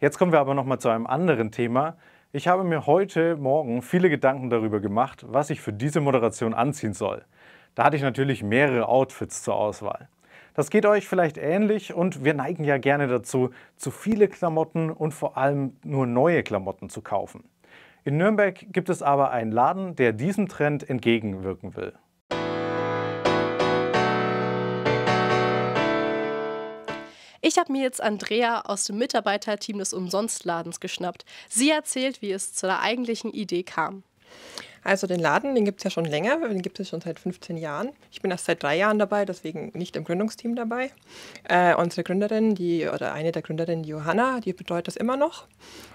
Jetzt kommen wir aber noch mal zu einem anderen Thema. Ich habe mir heute Morgen viele Gedanken darüber gemacht, was ich für diese Moderation anziehen soll. Da hatte ich natürlich mehrere Outfits zur Auswahl. Das geht euch vielleicht ähnlich und wir neigen ja gerne dazu, zu viele Klamotten und vor allem nur neue Klamotten zu kaufen. In Nürnberg gibt es aber einen Laden, der diesem Trend entgegenwirken will. Ich habe mir jetzt Andrea aus dem Mitarbeiterteam des Umsonstladens geschnappt. Sie erzählt, wie es zu der eigentlichen Idee kam. Also den Laden, den gibt es ja schon länger, den gibt es schon seit 15 Jahren. Ich bin erst seit drei Jahren dabei, deswegen nicht im Gründungsteam dabei. Äh, unsere Gründerin, die oder eine der Gründerinnen, Johanna, die betreut das immer noch.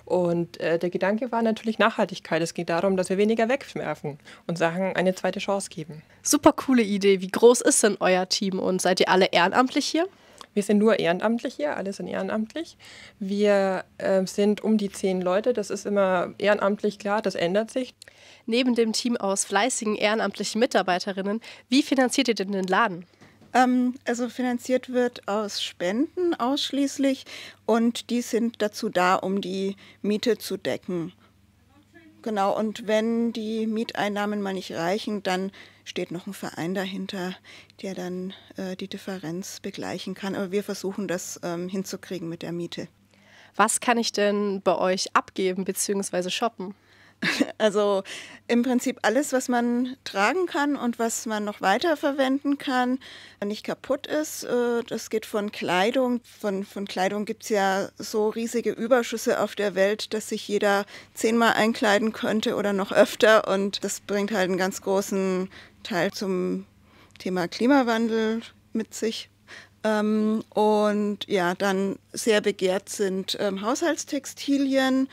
Und äh, der Gedanke war natürlich Nachhaltigkeit. Es geht darum, dass wir weniger wegwerfen und Sachen eine zweite Chance geben. Super coole Idee. Wie groß ist denn euer Team und seid ihr alle ehrenamtlich hier? Wir sind nur ehrenamtlich hier, alle sind ehrenamtlich. Wir äh, sind um die zehn Leute, das ist immer ehrenamtlich klar, das ändert sich. Neben dem Team aus fleißigen ehrenamtlichen Mitarbeiterinnen, wie finanziert ihr denn den Laden? Ähm, also finanziert wird aus Spenden ausschließlich und die sind dazu da, um die Miete zu decken. Genau, und wenn die Mieteinnahmen mal nicht reichen, dann steht noch ein Verein dahinter, der dann äh, die Differenz begleichen kann. Aber wir versuchen das ähm, hinzukriegen mit der Miete. Was kann ich denn bei euch abgeben bzw. shoppen? Also im Prinzip alles, was man tragen kann und was man noch weiter verwenden kann, nicht kaputt ist. Äh, das geht von Kleidung. Von, von Kleidung gibt es ja so riesige Überschüsse auf der Welt, dass sich jeder zehnmal einkleiden könnte oder noch öfter. Und das bringt halt einen ganz großen Teil zum Thema Klimawandel mit sich ähm, und ja, dann sehr begehrt sind ähm, Haushaltstextilien,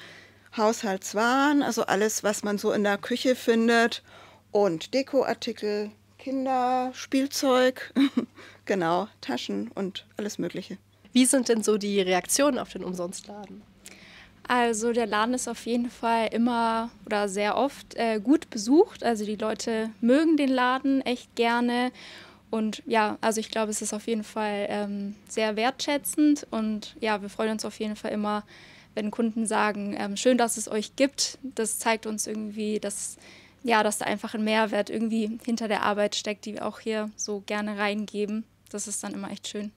Haushaltswaren, also alles, was man so in der Küche findet und Dekoartikel, Kinder, Spielzeug, genau, Taschen und alles Mögliche. Wie sind denn so die Reaktionen auf den Umsonstladen? Also der Laden ist auf jeden Fall immer oder sehr oft äh, gut besucht. Also die Leute mögen den Laden echt gerne. Und ja, also ich glaube, es ist auf jeden Fall ähm, sehr wertschätzend. Und ja, wir freuen uns auf jeden Fall immer, wenn Kunden sagen, ähm, schön, dass es euch gibt, das zeigt uns irgendwie, dass, ja, dass da einfach ein Mehrwert irgendwie hinter der Arbeit steckt, die wir auch hier so gerne reingeben. Das ist dann immer echt schön.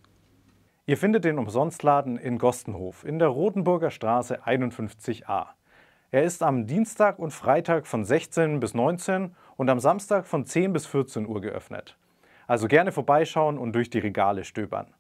Ihr findet den Umsonstladen in Gostenhof in der Rotenburger Straße 51a. Er ist am Dienstag und Freitag von 16 bis 19 und am Samstag von 10 bis 14 Uhr geöffnet. Also gerne vorbeischauen und durch die Regale stöbern.